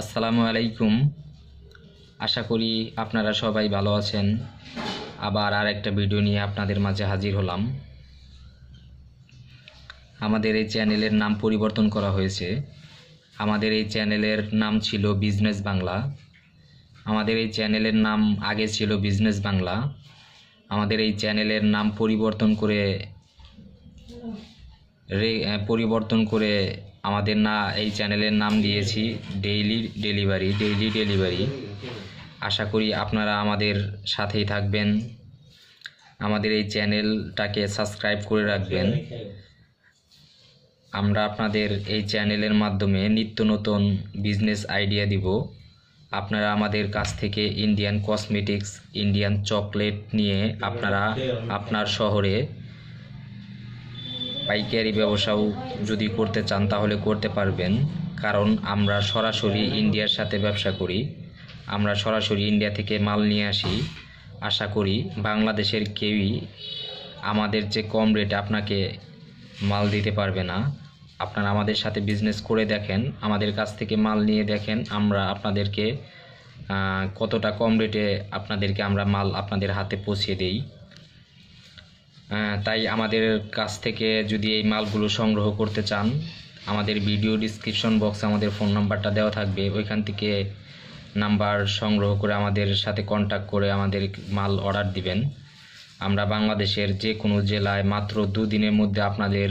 আসসালামু আলাইকুম আশা করি আপনারা সবাই ভালো আছেন আবার আর একটা ভিডিও নিয়ে আপনাদের মাঝে হাজির হলাম আমাদের এই চ্যানেলের নাম পরিবর্তন করা হয়েছে আমাদের এই চ্যানেলের নাম ছিল বিজনেস বাংলা আমাদের এই চ্যানেলের নাম আগে ছিল বিজনেস বাংলা আমাদের এই চ্যানেলের নাম পরিবর্তন করে পরিবর্তন করে আমাদের না এই চ্যানেলের নাম দিয়েছি ডেইলি ডেলিভারি ডেইলি ডেলিভারি আশা করি আপনারা আমাদের সাথেই থাকবেন আমাদের এই চ্যানেলটাকে সাবস্ক্রাইব করে রাখবেন আমরা আপনাদের এই চ্যানেলের মাধ্যমে নিত্য নতুন বিজনেস আইডিয়া দিব আপনারা আমাদের কাছ থেকে ইন্ডিয়ান কসমেটিক্স ইন্ডিয়ান চকলেট নিয়ে আপনারা আপনার শহরে পাইকারি ব্যবসাও যদি করতে চান তাহলে করতে পারবেন কারণ আমরা সরাসরি ইন্ডিয়ার সাথে ব্যবসা করি আমরা সরাসরি ইন্ডিয়া থেকে মাল নিয়ে আসি আশা করি বাংলাদেশের কেউই আমাদের যে কম রেটে আপনাকে মাল দিতে পারবে না আপনারা আমাদের সাথে বিজনেস করে দেখেন আমাদের কাছ থেকে মাল নিয়ে দেখেন আমরা আপনাদেরকে কতটা কম রেটে আপনাদেরকে আমরা মাল আপনাদের হাতে পৌঁছে দেই হ্যাঁ, তাই আমাদের কাছ থেকে যদি এই মালগুলো সংগ্রহ করতে চান আমাদের ভিডিও ডিসক্রিপশন বক্সে আমাদের ফোন নাম্বারটা দেওয়া থাকবে ওইখান থেকে নাম্বার সংগ্রহ করে আমাদের সাথে কন্ট্যাক্ট করে আমাদের মাল অর্ডার দিবেন আমরা বাংলাদেশের যে কোনো জেলায় মাত্র দুদিনের মধ্যে আপনাদের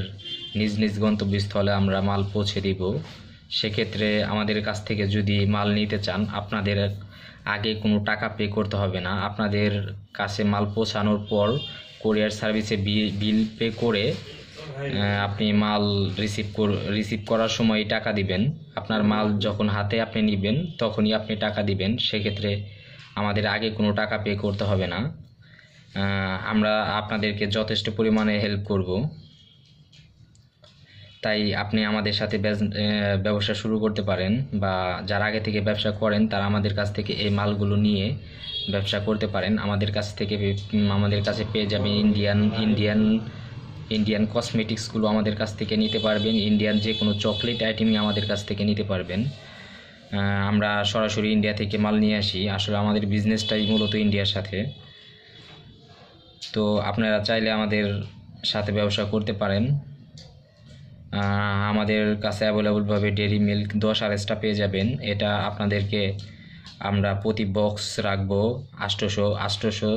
নিজ নিজ গন্তব্যস্থলে আমরা মাল পৌঁছে দিব সেক্ষেত্রে আমাদের কাছ থেকে যদি মাল নিতে চান আপনাদের আগে কোনো টাকা পে করতে হবে না আপনাদের কাছে মাল পৌঁছানোর পর কোরিয়ার সার্ভিসে বিল পে করে আপনি মাল রিসিভ রিসিভ করার সময় টাকা দিবেন আপনার মাল যখন হাতে আপনি নেবেন তখনই আপনি টাকা দিবেন সেক্ষেত্রে আমাদের আগে কোনো টাকা পে করতে হবে না আমরা আপনাদেরকে যথেষ্ট পরিমাণে হেল্প করব তাই আপনি আমাদের সাথে ব্যবসা শুরু করতে পারেন বা যারা আগে থেকে ব্যবসা করেন তারা আমাদের কাছ থেকে এই মালগুলো নিয়ে ব্যবসা করতে পারেন আমাদের কাছ থেকে আমাদের কাছে পেয়ে যাবেন ইন্ডিয়ান ইন্ডিয়ান ইন্ডিয়ান কসমেটিক্সগুলো আমাদের কাছ থেকে নিতে পারবেন ইন্ডিয়ান যে কোনো চকলেট আইটেমই আমাদের কাছ থেকে নিতে পারবেন আমরা সরাসরি ইন্ডিয়া থেকে মাল নিয়ে আসি আসলে আমাদের বিজনেসটাই মূলত ইন্ডিয়ার সাথে তো আপনারা চাইলে আমাদের সাথে ব্যবসা করতে পারেন আমাদের কাছে অ্যাভেলেবলভাবে ডেরি মিল্ক দশ আড়েসটা পেয়ে যাবেন এটা আপনাদেরকে আমরা প্রতি বক্স রাখবো আষ্টশো আষ্টশো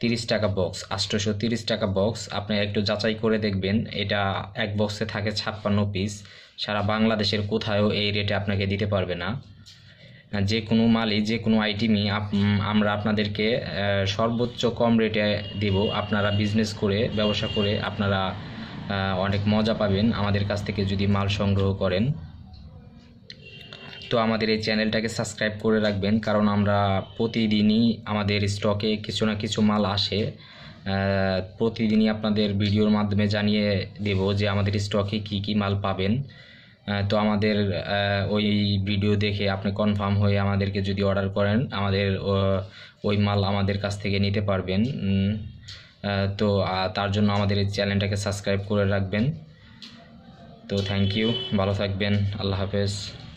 তিরিশ টাকা বক্স আষ্টশো তিরিশ টাকা বক্স আপনারা একটু যাচাই করে দেখবেন এটা এক বক্সে থাকে ছাপ্পান্ন পিস সারা বাংলাদেশের কোথাও এই রেটে আপনাকে দিতে পারবে না যে কোনো মালই যে কোনো আইটেমই আমরা আপনাদেরকে সর্বোচ্চ কম রেটে দেব আপনারা বিজনেস করে ব্যবসা করে আপনারা অনেক মজা পাবেন আমাদের কাছ থেকে যদি মাল সংগ্রহ করেন তো আমাদের এই চ্যানেলটাকে সাবস্ক্রাইব করে রাখবেন কারণ আমরা প্রতিদিনই আমাদের স্টকে কিছু না কিছু মাল আসে প্রতিদিনই আপনাদের ভিডিওর মাধ্যমে জানিয়ে দেব যে আমাদের স্টকে কি কি মাল পাবেন তো আমাদের ওই ভিডিও দেখে আপনি কনফার্ম হয়ে আমাদেরকে যদি অর্ডার করেন আমাদের ওই মাল আমাদের কাছ থেকে নিতে পারবেন তো তার জন্য আমাদের এই চ্যানেলটাকে সাবস্ক্রাইব করে রাখবেন তো থ্যাংক ইউ ভালো থাকবেন আল্লাহ হাফেজ